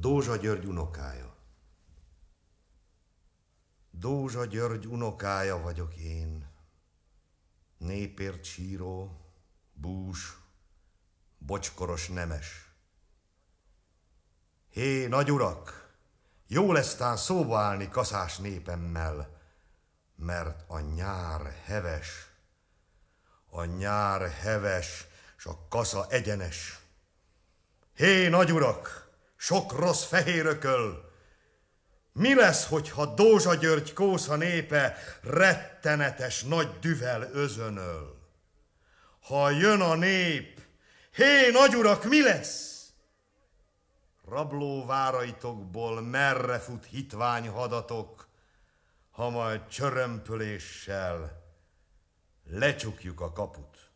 Dózsa György unokája. Dózsa György unokája vagyok én, népért síró, bús, bocskoros nemes. Hé, nagy urak, jó lesz tán szóba állni kaszás népemmel, mert a nyár heves, a nyár heves, s a kasza egyenes. Hé, nagy urak, sok rossz fehérököl. Mi lesz, hogyha Dózsa György kósza népe rettenetes nagy düvel özönöl? Ha jön a nép, hé nagyurak, mi lesz? Rabló váraitokból merre fut hitvány hadatok, ha majd csörömpöléssel lecsukjuk a kaput.